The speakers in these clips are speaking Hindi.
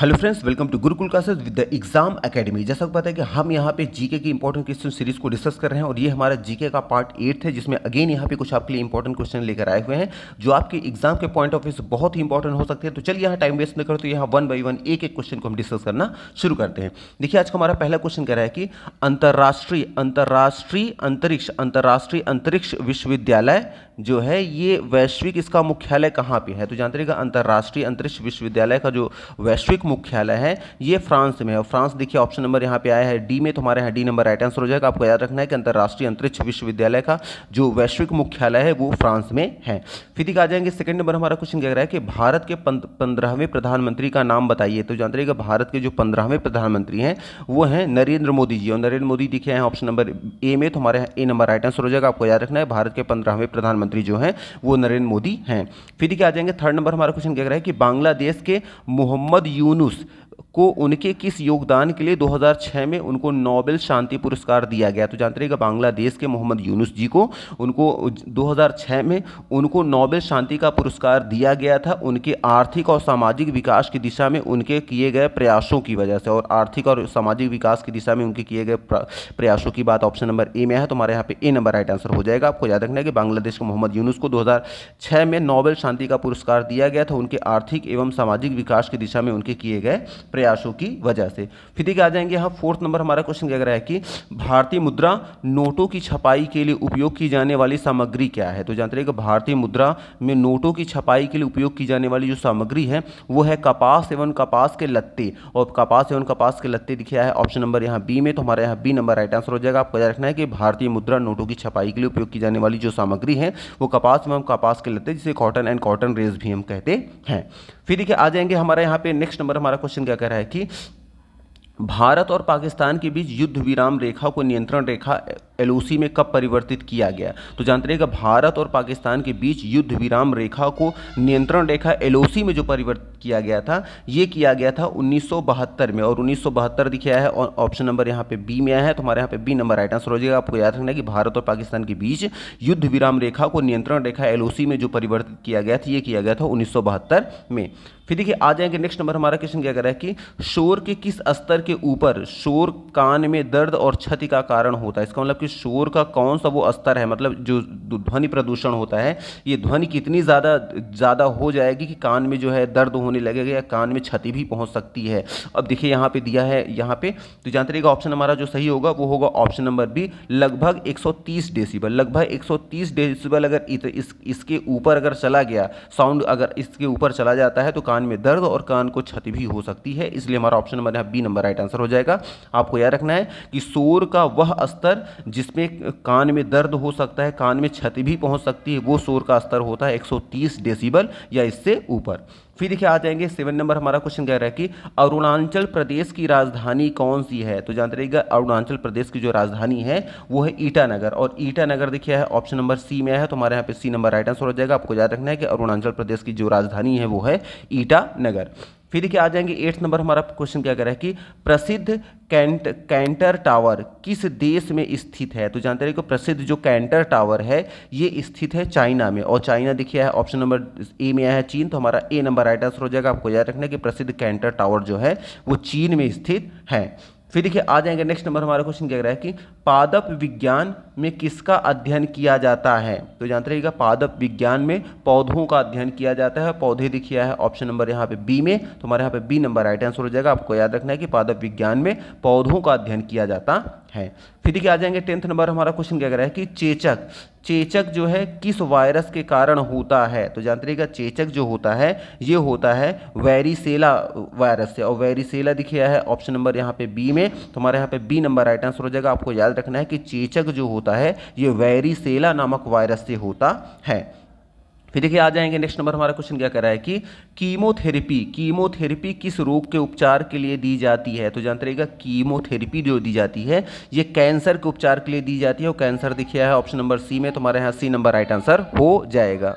hello friends welcome to Gurukul classes with the exam academy जैसा पता है कि हम यहाँ पे जीके की इंपॉर्टेंट क्वेश्चन सीरीज को डिस्कस कर रहे हैं और ये हमारा जीके का पार्ट एट है जिसमें अगेन यहाँ पे कुछ आपके लिए इंपॉर्टेंट क्वेश्चन लेकर आए हुए हैं जो आपके एग्जाम के पॉइंट ऑफ व्यू से बहुत ही इंपॉर्टेंट हो सकते हैं तो चलिए यहाँ टाइम वेस्ट न करो तो यहाँ वन बाई वन एक एक क्वेश्चन को हम डिस्कस करना शुरू करते हैं देखिए आज का हमारा पहला क्वेश्चन कह रहा है कि अंतर्राष्ट्रीय अंतर्राष्ट्रीय अंतरिक्ष अंतर्राष्ट्रीय अंतरिक्ष विश्वविद्यालय जो है ये वैश्विक इसका मुख्यालय कहाँ पर है तो जानते रहेगा अंतर्राष्ट्रीय अंतरिक्ष विश्वविद्यालय का जो वैश्विक मुख्यालय है ये फ्रांस में है फ्रांस देखिए ऑप्शन नंबर यहाँ पे आया है डी में तो हमारे यहाँ डी नंबर राइट आंसर हो जाएगा आपको याद रखना है कि अंतर्राष्ट्रीय अंतरिक्ष विश्वविद्यालय का जो वैश्विक मुख्यालय है वो फ्रांस में है फिर आ जाएंगे सेकंड नंबर हमारा क्वेश्चन कह रहा है कि भारत के पंद्रहवें प्रधानमंत्री का नाम बताइए तो जानते रहिएगा भारत के जो पंद्रहवें प्रधानमंत्री हैं वो हैं नरेंद्र मोदी जी और नरेंद्र मोदी दिखे हैं ऑप्शन नंबर ए में तो हमारे ए नंबर राइट आंसर हो जाएगा आपको याद रखना है भारत के पंद्रहवें प्रधानमंत्री जो हैं वो नरेंद्र मोदी हैं फिर आ जाएंगे थर्ड नंबर हमारा क्वेश्चन कह रहा है कि बांग्लादेश के मोहम्मद यून نوس को उनके किस योगदान के लिए 2006 में उनको नोबेल शांति पुरस्कार दिया गया तो जानते रहेगा बांग्लादेश के मोहम्मद यूनुस जी को उनको 2006 में उनको नोबेल शांति का पुरस्कार दिया गया था उनके आर्थिक और सामाजिक विकास की दिशा में उनके किए गए प्रयासों की वजह से और आर्थिक और सामाजिक विकास की दिशा में उनके किए गए प्रयासों की बात ऑप्शन नंबर ए में है तो हमारे यहाँ पे ए नंबर राइट आंसर हो जाएगा आपको याद रखना है कि बांग्लादेश के मोहम्मद यूनुस को दो में नोबेल शांति का पुरस्कार दिया गया था उनके आर्थिक एवं सामाजिक विकास की दिशा में उनके किए गए प्रयासों की वजह से फिर देखिए आ जाएंगे यहाँ फोर्थ नंबर हमारा क्वेश्चन क्या है कि भारतीय मुद्रा नोटों की छपाई के लिए उपयोग की जाने वाली सामग्री क्या है तो जानते रहे भारतीय मुद्रा में नोटों की छपाई के लिए उपयोग की जाने वाली जो सामग्री है वो है कपास एवं कपास के लत्ते और कपास एवं कपास के लत्ते दिखाया है ऑप्शन नंबर यहाँ बी में तो हमारे यहाँ बी नंबर राइट आंसर हो जाएगा आपको याद रखना है कि भारतीय मुद्रा नोटों की छपाई के लिए उपयोग की जाने वाली जो सामग्री है वो कपास एवं कपास के लत्ते जिसे कॉटन एंड कॉटन रेस भी हम कहते हैं फिर देखिए आ जाएंगे हमारे यहाँ पे नेक्स्ट नंबर हमारा क्वेश्चन क्या कह रहा है कि भारत और पाकिस्तान के बीच युद्ध विराम रेखा को नियंत्रण रेखा एलओसी में कब परिवर्तित किया गया तो जानते रहिएगा भारत और पाकिस्तान के बीच युद्ध विराम रेखा को नियंत्रण रेखा एलओसी में जो परिवर्तित किया गया था ये किया गया था उन्नीस में और उन्नीस सौ बहत्तर दिखाया है और ऑप्शन नंबर यहाँ पे बी में आया है तो हमारे यहाँ पे बी नंबर राइट आंसर आपको याद रखना कि भारत और पाकिस्तान के बीच युद्ध विराम रेखा को नियंत्रण रेखा एलओसी में जो परिवर्तित किया गया था ये किया गया था उन्नीस में फिर देखिए आ जाएंगे नेक्स्ट नंबर हमारा क्वेश्चन क्या कर रहा है कि शोर के किस स्तर के ऊपर शोर कान में दर्द और क्षति का कारण होता है इसका मतलब कि शोर का कौन सा वो स्तर है मतलब जो ध्वनि प्रदूषण होता है ये ध्वनि कितनी ज़्यादा ज़्यादा हो जाएगी कि कान में जो है दर्द होने लगेगा या कान में क्षति भी पहुँच सकती है अब देखिए यहाँ पर दिया है यहाँ पे तो जानते रहिएगा ऑप्शन हमारा जो सही होगा वो होगा ऑप्शन नंबर बी लगभग एक डेसिबल लगभग एक डेसिबल अगर इसके ऊपर अगर चला गया साउंड अगर इसके ऊपर चला जाता है तो कान में दर्द और कान को क्षति भी हो सकती है इसलिए हमारा ऑप्शन नंबर यहाँ बी नंबर है राइट आंसर हो जाएगा आपको याद रखना है कि शोर का वह स्तर जिसमें कान में दर्द हो सकता है कान में क्षति भी पहुंच सकती है वो शोर का स्तर होता है 130 डेसिबल या इससे ऊपर फिर देखिए आ जाएंगे सेवन नंबर हमारा क्वेश्चन कह रहा है कि अरुणाचल प्रदेश की राजधानी कौन सी है तो जानते रहिएगा अरुणाचल प्रदेश की जो राजधानी है वो है ईटानगर और ईटानगर देखिए है ऑप्शन नंबर सी में है तो हमारे यहाँ पे सी नंबर राइट आंसर हो जाएगा आपको याद रखना है कि अरुणाचल प्रदेश की जो राजधानी है वो है ईटानगर फिर देखिए आ जाएंगे एट्थ नंबर हमारा क्वेश्चन क्या कह है कि प्रसिद्ध कैंट कैंटर टावर किस देश में स्थित है तो जानते रहे कि प्रसिद्ध जो कैंटर टावर है ये स्थित है चाइना में और चाइना देखिए है ऑप्शन नंबर ए में आया है चीन तो हमारा ए नंबर राइट आंसर हो जाएगा आपको याद रखना कि प्रसिद्ध कैंटर टावर जो है वो चीन में स्थित है फिर देखिए आ जाएंगे नेक्स्ट नंबर हमारा क्वेश्चन क्या रहा है कि पादप विज्ञान में किसका अध्ययन किया जाता है तो जानते रहिएगा पादप विज्ञान में पौधों का अध्ययन किया जाता है पौधे दिखिया है ऑप्शन नंबर यहाँ पे बी में तो हमारे यहाँ पे बी नंबर राइट आंसर हो जाएगा आपको याद रखना है कि पादप विज्ञान में पौधों का अध्ययन किया जाता है फिर देखिए आ जाएंगे टेंथ नंबर हमारा क्वेश्चन क्या कह रहा है कि चेचक चेचक जो है किस वायरस के कारण होता है तो जानते रहिएगा चेचक जो होता है ये होता है वेरीसेला वायरस से और वेरीसेला दिखिया है ऑप्शन नंबर यहाँ पे बी में तो हमारे यहाँ पे बी नंबर राइट आंसर हो जाएगा आपको याद रखना है कि चेचक जो होता है ये वेरीसेला नामक वायरस से होता है फिर देखिए आ जाएंगे नेक्स्ट नंबर हमारा क्वेश्चन क्या कर रहा है कि कीमोथेरेपी कीमोथेरेपी किस रोग के उपचार के लिए दी जाती है तो जानते रहेगा कीमोथेरेपी जो दी जाती है ये कैंसर के उपचार के लिए दी जाती है और कैंसर दिखाया है ऑप्शन नंबर सी में तुम्हारे तो यहाँ सी नंबर राइट आंसर हो जाएगा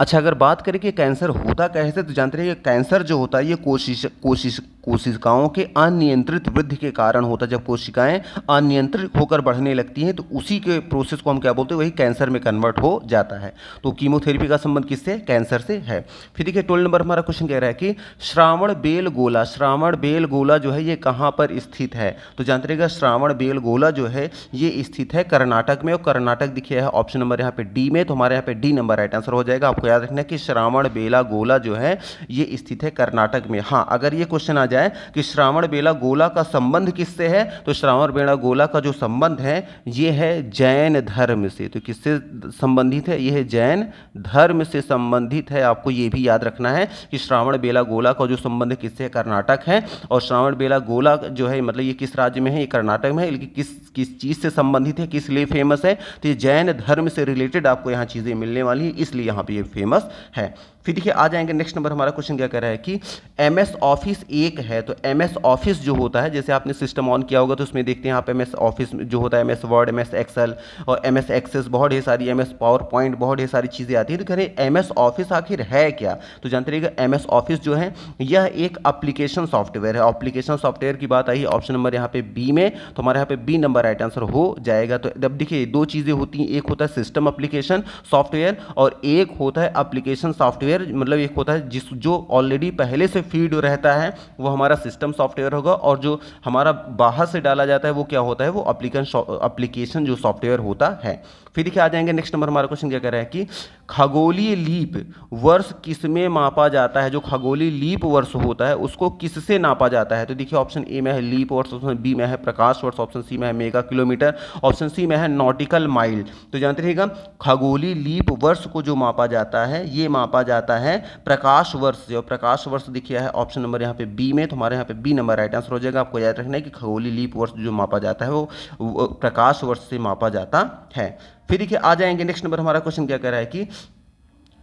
अच्छा अगर बात करें कि कैंसर होता कैसे तो जानते रहिए कैंसर जो होता है ये कोशिश कोशिश कोशिकाओं के अनियंत्रित वृद्धि के कारण होता है जब कोशिकाएं अनियंत्रित होकर बढ़ने लगती हैं तो उसी के प्रोसेस को हम क्या बोलते हैं वही कैंसर में कन्वर्ट हो जाता है तो कीमोथेरेपी का संबंध किससे कैंसर से है फिर देखिए टोल नंबर हमारा क्वेश्चन कह रहा है कि श्रावण बेल गोला श्रावण बेल गोला जो है ये कहाँ पर स्थित है तो जानते रहेगा श्रावण बेल गोला जो है ये स्थित है कर्नाटक में और कर्नाटक दिखे है ऑप्शन नंबर यहाँ पे डी में तो हमारे यहाँ पे डी नंबर राइट आंसर हो जाएगा आपको को याद रखना है कि श्रावण बेला गोला जो है ये स्थित है कर्नाटक में हाँ अगर ये क्वेश्चन आ जाए कि श्रावण बेला गोला का संबंध किससे है तो श्रावण बेला गोला का जो संबंध है ये है जैन धर्म से तो किससे संबंधित है ये है जैन धर्म से संबंधित है आपको ये भी याद रखना है कि श्रावण बेला गोला का जो संबंध किससे है कर्नाटक है और श्रावण बेला गोला जो है मतलब ये किस राज्य में है ये कर्नाटक में है किस किस चीज़ से संबंधित है किस लिए फेमस है तो ये जैन धर्म से रिलेटेड आपको यहाँ चीज़ें मिलने वाली हैं इसलिए यहाँ पर ये फेमस है फिर देखिए आ जाएंगे नेक्स्ट नंबर हमारा क्वेश्चन क्या कह रहा है कि एम एस ऑफिस एक है तो एम एस ऑफिस जो होता है जैसे आपने सिस्टम ऑन किया होगा तो उसमें देखते हैं आप एम एस ऑफिस जो होता है M S Word M S Excel और एम एस एक्सेस बहुत ढेर सारी एम एस पावर पॉइंट बहुत ढेर सारी चीज़ें आती हैं तो कह रहे एम एस ऑफिस आखिर है क्या तो जानते रहिएगा एम एस ऑफिस जो है यह एक अप्लीकेशन सॉफ्टवेयर है अप्लीकेशन सॉफ्टवेयर की बात आई ऑप्शन नंबर यहाँ पे बी में तो हमारे यहाँ पे बी नंबर राइट आंसर हो जाएगा तो अब देखिए दो चीज़ें होती हैं एक होता है सिस्टम अप्लीकेशन सॉफ्टवेयर और एक होता है अप्लीकेशन सॉफ्टवेयर सॉफ्टवेयर मतलब एक होता है जिस जो ऑलरेडी पहले से फीड रहता है वो हमारा सिस्टम सॉफ्टवेयर होगा और जो हमारा बाहर से डाला जाता है वो क्या होता है वो अप्लीकेशन जो सॉफ्टवेयर होता है फिर देखिए आ जाएंगे नेक्स्ट नंबर हमारा क्वेश्चन क्या कह रहा है कि खगोलीय लीप वर्ष किस में मापा जाता है जो खगोलीय लीप वर्ष होता है उसको किससे नापा जाता है तो देखिए ऑप्शन ए में है लीप वर्ष ऑप्शन बी में है प्रकाश वर्ष ऑप्शन सी में है मेगा किलोमीटर ऑप्शन सी में है नॉटिकल माइल तो जानते रहिएगा खगोली लीप वर्ष को जो मापा जाता है ये मापा जाता है प्रकाश वर्ष और प्रकाश वर्ष दिखिया है ऑप्शन नंबर यहाँ पे बी में तो हमारे यहाँ पे बी नंबर राइट आंसर हो जाएगा आपको याद रखना है कि खगोली लीप वर्ष जो मापा जाता है वो प्रकाश वर्ष से मापा जाता है फिर देखिए आ जाएंगे नेक्स्ट नंबर हमारा क्वेश्चन क्या कह रहा है कि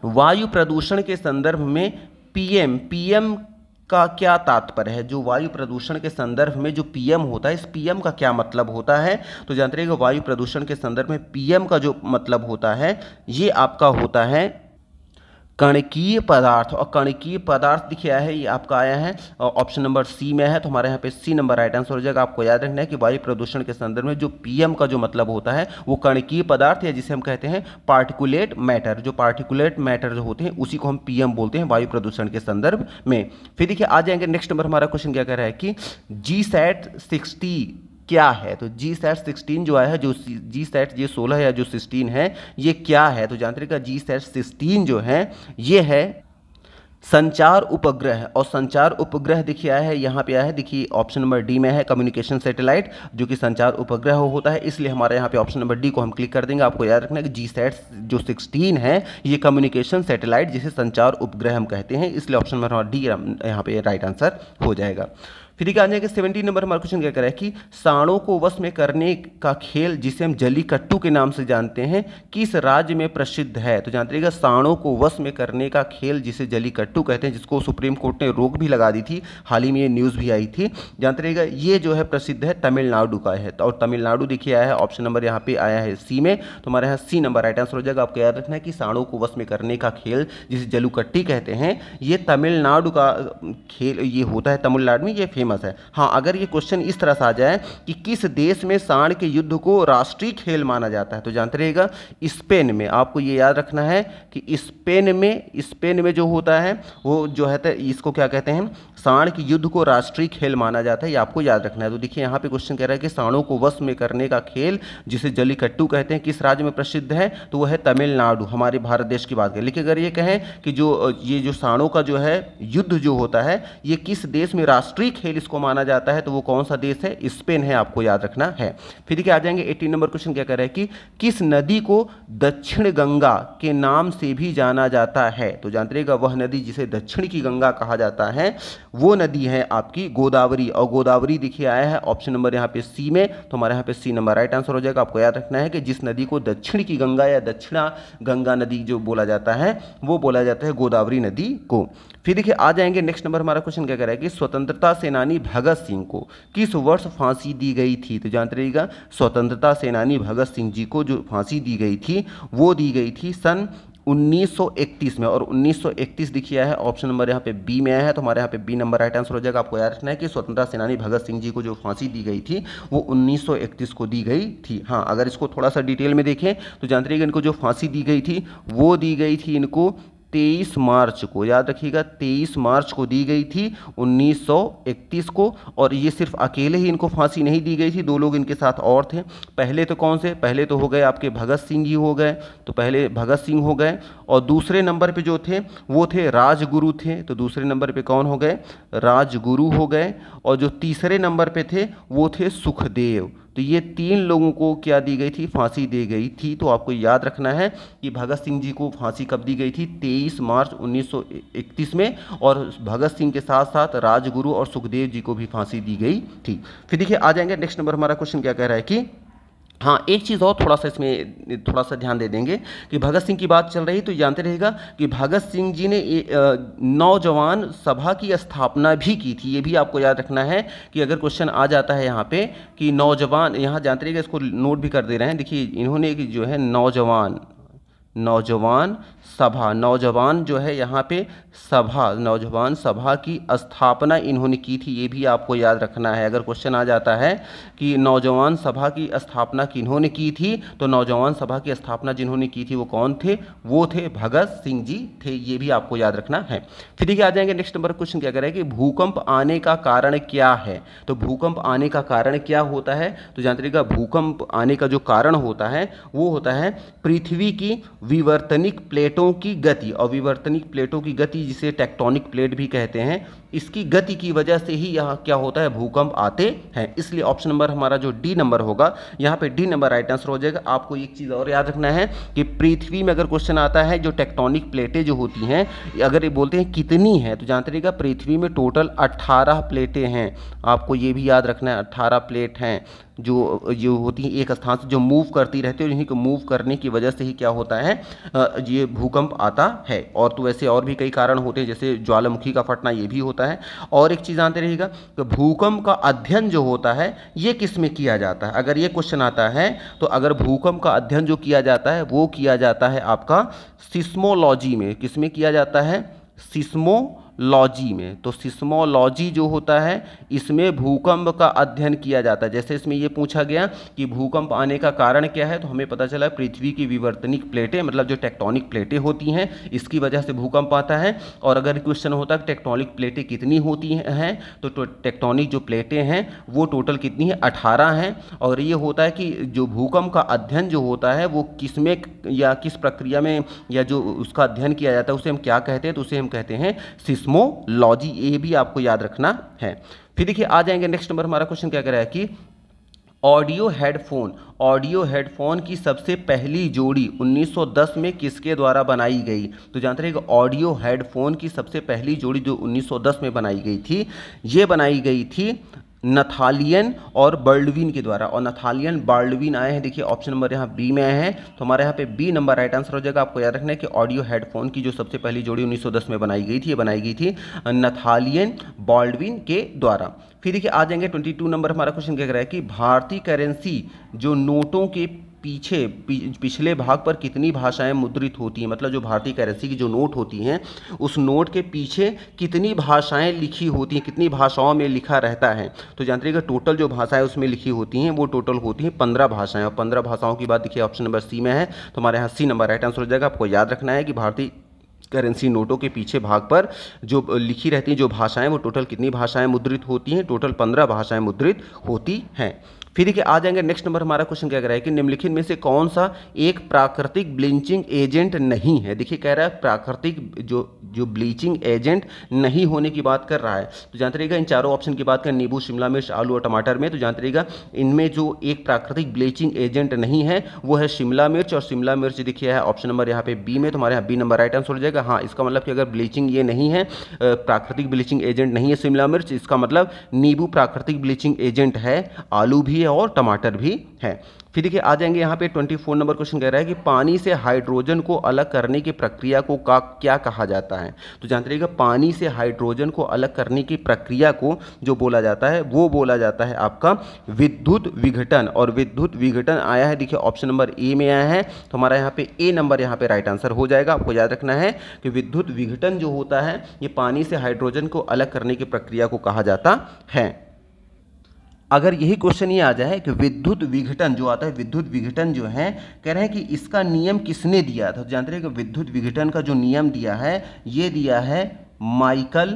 वायु प्रदूषण के संदर्भ में पीएम पीएम का क्या तात्पर्य है जो वायु प्रदूषण के संदर्भ में जो पीएम होता है इस पीएम का क्या मतलब होता है तो जानते कि वायु प्रदूषण के संदर्भ में पीएम का जो मतलब होता है ये आपका होता है कणकीय पदार्थ और कणकीय पदार्थ दिखाया है ये आपका आया है ऑप्शन नंबर सी में है तो हमारे यहाँ पे सी नंबर राइट आंसर हो जाएगा आपको याद रखना है कि वायु प्रदूषण के संदर्भ में जो पीएम का जो मतलब होता है वो कणकीय पदार्थ या जिसे हम कहते हैं पार्टिकुलेट मैटर जो पार्टिकुलेट मैटर जो होते हैं उसी को हम पीएम बोलते हैं वायु प्रदूषण के संदर्भ में फिर देखिए आ जाएंगे नेक्स्ट नंबर हमारा क्वेश्चन क्या कह रहा है कि जी सेट सिक्सटी क्या है तो जी सैट सिक्सटीन जो आया है जो जी सैट ये सोलह या जो सिक्सटीन है ये क्या है तो जानते का जी सैट सिक्सटीन जो है ये है संचार उपग्रह और संचार उपग्रह देखिए आया है यहाँ पे आया है देखिए ऑप्शन नंबर डी में है कम्युनिकेशन सैटेलाइट जो कि संचार उपग्रह होता है इसलिए हमारे यहाँ पे ऑप्शन नंबर डी को हम क्लिक कर देंगे आपको याद रखना है कि जी सैट जो 16 है ये कम्युनिकेशन सैटेलाइट जिसे संचार उपग्रह हम कहते हैं इसलिए ऑप्शन नंबर डी यहाँ पे राइट आंसर हो जाएगा फिर आ जाएगा सेवेंटी नंबर हमारा क्वेश्चन क्या करा है कि साणों को वश में करने का खेल जिसे हम जलीकट्टू के नाम से जानते हैं किस राज्य में प्रसिद्ध है तो जानते रहिएगा साणों को वश में करने का खेल जिसे जलीकट्टू कहते हैं जिसको सुप्रीम कोर्ट ने रोक भी लगा दी थी हाल ही में ये न्यूज़ भी आई थी जानते रहेगा ये जो है प्रसिद्ध है तमिलनाडु का है तो और तमिलनाडु देखिए आया है ऑप्शन नंबर यहाँ पे आया है सी में तो हमारे यहाँ सी नंबर राइट आंसर हो जाएगा आपको याद रखना है कि साणों को वश में करने का खेल जिसे जलूकट्टी कहते हैं ये तमिलनाडु का खेल ये होता है तमिलनाडु में ये फेमस है हाँ अगर ये क्वेश्चन इस तरह से आ जाए कि किस देश में सांड के युद्ध को राष्ट्रीय खेल माना जाता है तो जानते रहेगा स्पेन में आपको ये याद रखना है कि स्पेन में स्पेन में जो होता है वो जो है तो इसको क्या कहते हैं सांड के युद्ध को राष्ट्रीय खेल माना जाता है ये आपको याद रखना है तो देखिए यहाँ पे क्वेश्चन कह रहा है कि सांडों को वश में करने का खेल जिसे जलीकट्टू कहते हैं किस राज्य में प्रसिद्ध है तो वह है तमिलनाडु हमारे भारत देश की बात करें लेकिन अगर ये कहें कि जो ये जो सांडों का जो है युद्ध जो होता है ये किस देश में राष्ट्रीय खेल इसको माना जाता है तो वो कौन सा देश है स्पेन है आपको याद रखना है फिर देखिए आ जाएंगे एटीन नंबर क्वेश्चन क्या कह रहा है कि किस नदी को दक्षिण गंगा के नाम से भी जाना जाता है तो जानते रहेगा वह नदी जिसे दक्षिण की गंगा कहा जाता है वो नदी है आपकी गोदावरी और गोदावरी देखिए आया है ऑप्शन नंबर यहाँ पे सी में तो हमारे यहाँ पे सी नंबर राइट आंसर हो जाएगा आपको याद रखना है कि जिस नदी को दक्षिण की गंगा या दक्षिणा गंगा नदी जो बोला जाता है वो बोला जाता है गोदावरी नदी को फिर देखिए आ जाएंगे नेक्स्ट नंबर हमारा क्वेश्चन क्या करेगा कि स्वतंत्रता सेनानी भगत सिंह को किस वर्ष फांसी दी गई थी तो जानते रहिएगा स्वतंत्रता सेनानी भगत सिंह जी को जो फांसी दी गई थी वो दी गई थी सन 1931 में और 1931 देखिए है ऑप्शन नंबर यहाँ पे बी में आया है तो हमारे यहाँ पे बी नंबर राइट आंसर हो जाएगा आपको याद रखना है कि स्वतंत्रता सेनानी भगत सिंह जी को जो फांसी दी गई थी वो 1931 को दी गई थी हाँ अगर इसको थोड़ा सा डिटेल में देखें तो जानते हैं कि इनको जो फांसी दी गई थी वो दी गई थी इनको तेईस मार्च को याद रखिएगा तेईस मार्च को दी गई थी 1931 को और ये सिर्फ अकेले ही इनको फांसी नहीं दी गई थी दो लोग इनके साथ और थे पहले तो कौन से पहले तो हो गए आपके भगत सिंह ही हो गए तो पहले भगत सिंह हो गए और दूसरे नंबर पे जो थे वो थे राजगुरु थे तो दूसरे नंबर पे कौन हो गए राजगुरु हो गए और जो तीसरे नंबर पे थे वो थे सुखदेव तो ये तीन लोगों को क्या दी गई थी फांसी दी गई थी तो आपको याद रखना है कि भगत सिंह जी को फांसी कब दी गई थी 23 मार्च 1931 में और भगत सिंह के साथ साथ राजगुरु और सुखदेव जी को भी फांसी दी गई थी फिर देखिए आ जाएंगे नेक्स्ट नंबर हमारा क्वेश्चन क्या कह रहा है कि हाँ एक चीज़ और थोड़ा सा इसमें थोड़ा सा ध्यान दे देंगे कि भगत सिंह की बात चल रही तो जानते रहेगा कि भगत सिंह जी ने नौजवान सभा की स्थापना भी की थी ये भी आपको याद रखना है कि अगर क्वेश्चन आ जाता है यहाँ पे कि नौजवान यहाँ जानते रहेगा इसको नोट भी कर दे रहे हैं देखिए इन्होंने जो है नौजवान नौजवान सभा नौजवान जो है यहाँ पे सभा नौजवान सभा की स्थापना इन्होंने की थी ये भी आपको याद रखना है अगर क्वेश्चन आ जाता है कि नौजवान सभा की स्थापना किन्होंने की थी तो नौजवान सभा की स्थापना जिन्होंने की थी वो कौन थे वो थे भगत सिंह जी थे ये भी आपको याद रखना है फिर देखिए आ जाएंगे नेक्स्ट नंबर क्वेश्चन क्या करें कि भूकंप आने का कारण क्या है तो भूकंप आने का कारण क्या होता है तो जानते भूकंप आने का जो कारण होता है वो होता है पृथ्वी की विवर्तनिक प्लेटों की गति और विवर्तनिक प्लेटों की गति जिसे टेक्टोनिक प्लेट भी कहते हैं इसकी गति की वजह से ही यहाँ क्या होता है भूकंप आते हैं इसलिए ऑप्शन नंबर हमारा जो डी नंबर होगा यहाँ पे डी नंबर राइट आंसर हो जाएगा आपको एक चीज़ और याद रखना है कि पृथ्वी में अगर क्वेश्चन आता है जो टेक्टोनिक प्लेटें जो होती हैं अगर ये बोलते हैं कितनी है तो जानते रहेगा पृथ्वी में टोटल अट्ठारह प्लेटें हैं आपको ये भी याद रखना है अट्ठारह प्लेट हैं जो ये होती हैं एक स्थान से जो मूव करती रहती है और इन्हीं को मूव करने की वजह से ही क्या होता है ये भूकंप आता है और तो वैसे और भी कई कारण होते हैं जैसे ज्वालामुखी का फटना ये भी होता है और एक चीज़ आते रहेगा कि भूकंप का अध्ययन जो होता है ये किस में किया जाता है अगर ये क्वेश्चन आता है तो अगर भूकंप का अध्ययन जो किया जाता है वो किया जाता है आपका सिस्मोलॉजी में किस में किया जाता है सिस्मो सिस्मोलॉजी में तो सिस्मोलॉजी जो होता है इसमें भूकंप का अध्ययन किया जाता है जैसे इसमें यह पूछा गया कि भूकंप आने का कारण क्या है तो हमें पता चला पृथ्वी की विवर्तनिक प्लेटें मतलब जो टेक्टोनिक प्लेटें होती हैं इसकी वजह से भूकंप आता है और अगर क्वेश्चन होता है टेक्टोनिक प्लेटें कितनी होती हैं तो टेक्टोनिक जो प्लेटें हैं वो टोटल कितनी है अठारह हैं और ये होता है कि जो भूकंप का अध्ययन जो होता है वो किस में या किस प्रक्रिया में या जो उसका अध्ययन किया जाता है उसे हम क्या कहते हैं तो उसे हम कहते हैं सिस्मोलॉजी ये भी आपको याद रखना है फिर देखिए आ जाएंगे नेक्स्ट नंबर हमारा क्वेश्चन क्या कह रहा है कि ऑडियो हेडफोन ऑडियो हेडफोन की सबसे पहली जोड़ी 1910 में किसके द्वारा बनाई गई तो जानते रहे ऑडियो हेडफोन की सबसे पहली जोड़ी जो 1910 में बनाई गई थी ये बनाई गई थी नथालियन और बर्डविन के द्वारा और नथालियन बर्डविन आए हैं देखिए ऑप्शन नंबर यहाँ बी में आए हैं तो हमारे यहाँ पे बी नंबर राइट आंसर हो जाएगा आपको याद रखना है कि ऑडियो हेडफोन की जो सबसे पहली जोड़ी 1910 में बनाई गई थी ये बनाई गई थी नथालियन बॉल्डविन के द्वारा फिर देखिए आ जाएंगे ट्वेंटी नंबर हमारा क्वेश्चन क्या कह रहा है कि भारतीय करेंसी जो नोटों के पीछे पिछले भाग पर कितनी भाषाएं मुद्रित होती हैं मतलब जो भारतीय करेंसी की जो नोट होती हैं उस नोट के पीछे कितनी भाषाएं लिखी होती हैं कितनी भाषाओं में लिखा रहता है तो जानते हैं टोटल जो भाषाएं उसमें लिखी होती हैं वो टोटल होती हैं पंद्रह भाषाएं और पंद्रह भाषाओं की बात देखिए ऑप्शन नंबर सी में है तो हमारे यहाँ सी नंबर राइट आंसर हो जाएगा आपको याद रखना है कि भारतीय करेंसी नोटों के पीछे भाग पर जो लिखी रहती हैं जो भाषाएं वो टोटल कितनी भाषाएँ मुद्रित होती हैं टोटल पंद्रह भाषाएँ मुद्रित होती हैं फिर देखिए आ जाएंगे नेक्स्ट नंबर हमारा क्वेश्चन क्या कह रहा है कि निम्नलिखित में से कौन सा एक प्राकृतिक ब्लीचिंग एजेंट नहीं है देखिए कह रहा है प्राकृतिक जो जो ब्लीचिंग एजेंट नहीं होने की बात कर रहा है तो जानते रहिएगा इन चारों ऑप्शन की बात करें नींबू शिमला मिर्च आलू और टमाटर में तो जानते रहिएगा इनमें जो एक प्राकृतिक ब्लीचिंग एजेंट नहीं है वो है शिमला मिर्च और शिमला मिर्च देखिए है ऑप्शन नंबर यहाँ पे बी में तो हमारे यहाँ बी नंबर राइट आंसर हो जाएगा हाँ इसका मतलब कि अगर ब्लीचिंग ये नहीं है प्राकृतिक ब्लीचिंग एजेंट नहीं है शिमला मिर्च इसका मतलब नींबू प्राकृतिक ब्लीचिंग एजेंट है आलू भी है और टमाटर भी है फिर देखिए आ जाएंगे यहाँ पे 24 नंबर क्वेश्चन कह रहा है कि पानी से हाइड्रोजन को अलग करने की प्रक्रिया को का क्या कहा जाता है तो जानते रहिएगा पानी से हाइड्रोजन को अलग करने की प्रक्रिया को जो बोला जाता है वो बोला जाता है आपका विद्युत विघटन और विद्युत विघटन आया है देखिए ऑप्शन नंबर ए में आया है तो हमारा यहाँ पे ए नंबर यहाँ पे राइट आंसर हो जाएगा आपको याद रखना है कि विद्युत विघटन जो होता है ये पानी से हाइड्रोजन को अलग करने की प्रक्रिया को कहा जाता है अगर यही क्वेश्चन ये आ जाए कि विद्युत विघटन जो आता है विद्युत विघटन जो है कह रहे हैं कि इसका नियम किसने दिया था तो जानते रहे कि विद्युत विघटन का जो नियम दिया है ये दिया है माइकल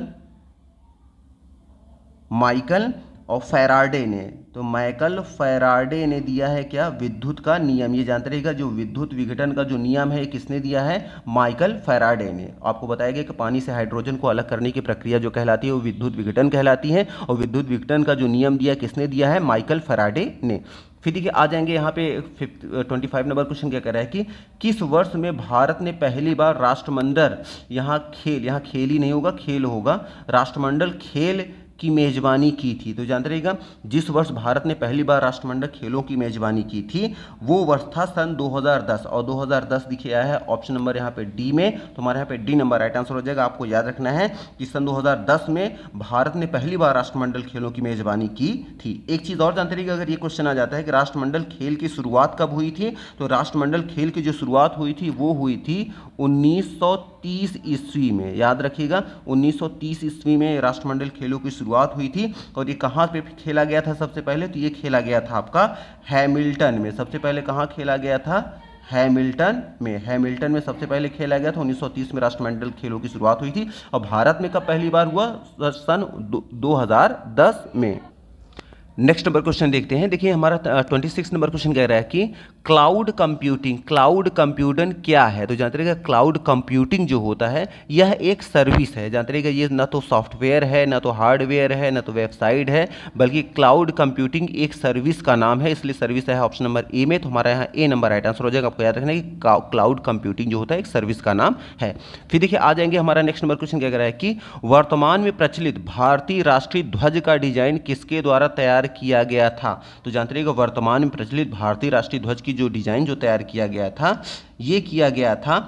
माइकल और फैराडे ने तो माइकल फैराडे ने दिया है क्या विद्युत का नियम ये जानते रहेगा जो विद्युत विघटन का जो नियम है किसने दिया है माइकल फैराडे ने आपको बताया गया कि पानी से हाइड्रोजन को अलग करने की प्रक्रिया जो कहलाती है वो विद्युत विघटन कहलाती है और विद्युत विघटन का जो नियम दिया किसने दिया है माइकल फैराडे ने फिर देखिए आ जाएंगे यहाँ पे fifth twenty five number question क्या कह रहा है कि किस वर्ष में भारत ने पहली बार राष्ट्रमंडल यहाँ खेल यहाँ खेल ही नहीं होगा खेल होगा राष्ट्रमंडल खेल की मेज़बानी की थी तो जानते रहेगा जिस वर्ष भारत ने पहली बार राष्ट्रमंडल खेलों की मेज़बानी की थी वो वर्ष था सन 2010 और 2010 दिखे आया है ऑप्शन नंबर यहाँ पे डी में तो हमारे यहाँ पे डी नंबर राइट आंसर हो जाएगा आपको याद रखना है कि सन 2010 में भारत ने पहली बार राष्ट्रमंडल खेलों की मेज़बानी की थी एक चीज़ और जानते रहेगा अगर ये क्वेश्चन आ जाता है कि राष्ट्रमंडल खेल की शुरुआत कब हुई थी तो राष्ट्रमंडल खेल की जो शुरुआत हुई थी वो हुई थी उन्नीस ईस्वी में याद रखिएगा उन्नीस ईस्वी में राष्ट्रमंडल खेलों की शुरुआत हुई थी और ये कहाँ पे खेला गया था सबसे पहले तो ये खेला गया था आपका हैमिल्टन में सबसे पहले कहाँ खेला गया था हैमिल्टन में हैमिल्टन में सबसे पहले खेला गया था 1930 में राष्ट्रमंडल खेलों की शुरुआत हुई थी और भारत में कब पहली बार हुआ सन 2010 में नेक्स्ट नंबर क्वेश्चन देखते हैं देखिए हमारा ट्वेंटी सिक्स नंबर क्वेश्चन कह रहा है कि क्लाउड कंप्यूटिंग क्लाउड कंप्यूटर क्या है तो जानते रहेगा क्लाउड कंप्यूटिंग जो होता है यह एक सर्विस है जानते रहेगा ये ना तो सॉफ्टवेयर है ना तो हार्डवेयर है ना तो वेबसाइट है बल्कि क्लाउड कंप्यूटिंग एक सर्विस का नाम है इसलिए सर्विस है ऑप्शन नंबर ए में तो हमारा यहाँ ए नंबर राइट आंसर हो जाएगा आपको याद रखना है कि क्लाउड कंप्यूटिंग जो होता है एक सर्विस का नाम है फिर देखिए आ जाएंगे हमारा नेक्स्ट नंबर क्वेश्चन क्या कह रहा है कि वर्तमान में प्रचलित भारतीय राष्ट्रीय ध्वज का डिजाइन किसके द्वारा तैयार तैयार किया गया था तो जानते रहिएगा वर्तमान में प्रचलित भारतीय राष्ट्रीय ध्वज की जो डिजाइन जो तैयार किया गया था ये किया गया था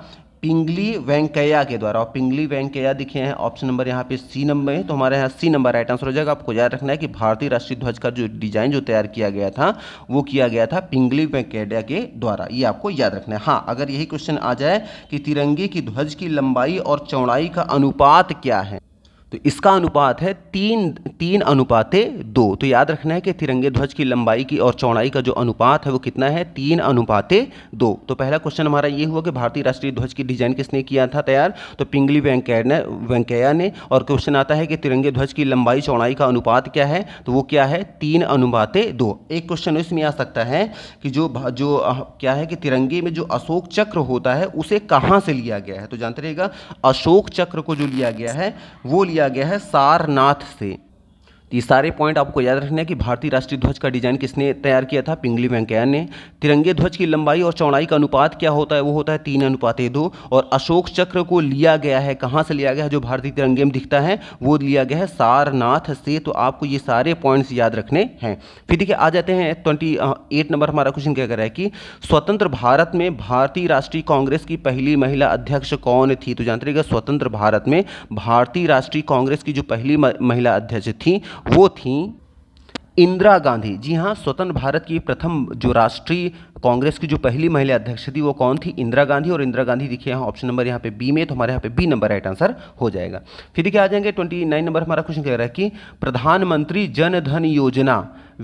पिंगली वेंकैया के द्वारा और पिंगली वेंकैया दिखे हैं ऑप्शन नंबर यहाँ पे सी नंबर है तो हमारे यहाँ सी नंबर राइट आंसर हो जाएगा आपको याद रखना है कि भारतीय राष्ट्रीय ध्वज का जो डिजाइन जो तैयार किया गया था वो किया गया था पिंगली वेंकैया के द्वारा ये आपको याद रखना है हाँ अगर यही क्वेश्चन आ जाए कि तिरंगे की ध्वज की लंबाई और चौड़ाई का अनुपात क्या है तो इसका अनुपात है तीन तीन अनुपाते दो तो याद रखना है कि तिरंगे ध्वज की लंबाई की और चौड़ाई का जो अनुपात है वो कितना है तीन अनुपाते दो तो पहला क्वेश्चन हमारा ये हुआ कि भारतीय राष्ट्रीय ध्वज की डिजाइन किसने किया था तैयार तो पिंगली वेंकैया ने वेंकैया ने और क्वेश्चन आता है कि तिरंगे ध्वज की लंबाई चौड़ाई का अनुपात क्या है तो वो क्या है तीन अनुपाते दो एक क्वेश्चन इसमें आ सकता है कि जो जो क्या है कि तिरंगे में जो अशोक चक्र होता है उसे कहाँ से लिया गया है तो जानते रहेगा अशोक चक्र को जो लिया गया है वो लिया लिया गया है सारनाथ से तो ये सारे पॉइंट आपको याद रखना है कि भारतीय राष्ट्रीय ध्वज का डिज़ाइन किसने तैयार किया था पिंगली वेंकैया ने तिरंगे ध्वज की लंबाई और चौड़ाई का अनुपात क्या होता है वो होता है तीन अनुपात दो और अशोक चक्र को लिया गया है कहाँ से लिया गया है जो भारतीय तिरंगे में दिखता है वो लिया गया है सारनाथ से तो आपको ये सारे पॉइंट्स याद रखने हैं फिर देखिए आ जाते हैं ट्वेंटी एट नंबर हमारा क्वेश्चन क्या कर रहा है कि स्वतंत्र भारत में भारतीय राष्ट्रीय कांग्रेस की पहली महिला अध्यक्ष कौन थी तो जानते रहेगा स्वतंत्र भारत में भारतीय राष्ट्रीय कांग्रेस की जो पहली महिला अध्यक्ष थी वो थीं इंदिरा गांधी जी हाँ स्वतंत्र भारत की प्रथम जो राष्ट्रीय कांग्रेस की जो पहली महिला अध्यक्ष थी वो कौन थी इंदिरा गांधी और इंदिरा गांधी देखिए यहाँ ऑप्शन नंबर यहाँ पे बी में तो हमारे यहाँ पे बी नंबर राइट आंसर हो जाएगा फिर देखिए आ जाएंगे ट्वेंटी नाइन नंबर हमारा क्वेश्चन कह रहा है कि प्रधानमंत्री जन धन योजना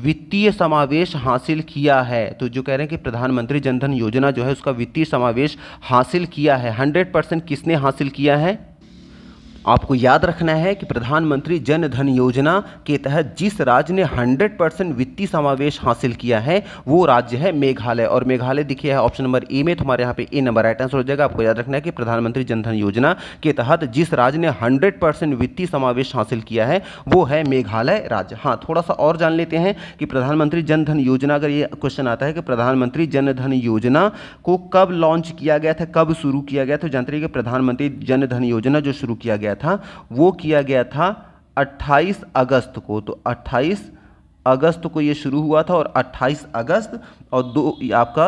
वित्तीय समावेश हासिल किया है तो जो कह रहे हैं कि प्रधानमंत्री जनधन योजना जो है उसका वित्तीय समावेश हासिल किया है हंड्रेड किसने हासिल किया है आपको याद रखना है कि प्रधानमंत्री जन धन योजना के तहत जिस राज्य ने 100 परसेंट वित्तीय समावेश हासिल किया है वो राज्य है मेघालय और मेघालय दिखे है ऑप्शन नंबर ए में तुम्हारे यहाँ पे ए नंबर राइट आंसर हो जाएगा आपको याद रखना है कि प्रधानमंत्री जनधन योजना के तहत जिस राज्य ने हंड्रेड परसेंट वित्तीय समावेश हासिल किया है वो है मेघालय राज्य हाँ थोड़ा सा और जान लेते हैं कि प्रधानमंत्री जनधन योजना अगर ये क्वेश्चन आता है कि प्रधानमंत्री जनधन योजना को कब लॉन्च किया गया था कब शुरू किया गया था जानते रहिए प्रधानमंत्री जनधन योजना जो शुरू किया गया गया था वो किया गया था 28 अगस्त को तो 28 अगस्त को ये शुरू हुआ था और 28 अगस्त और दो आपका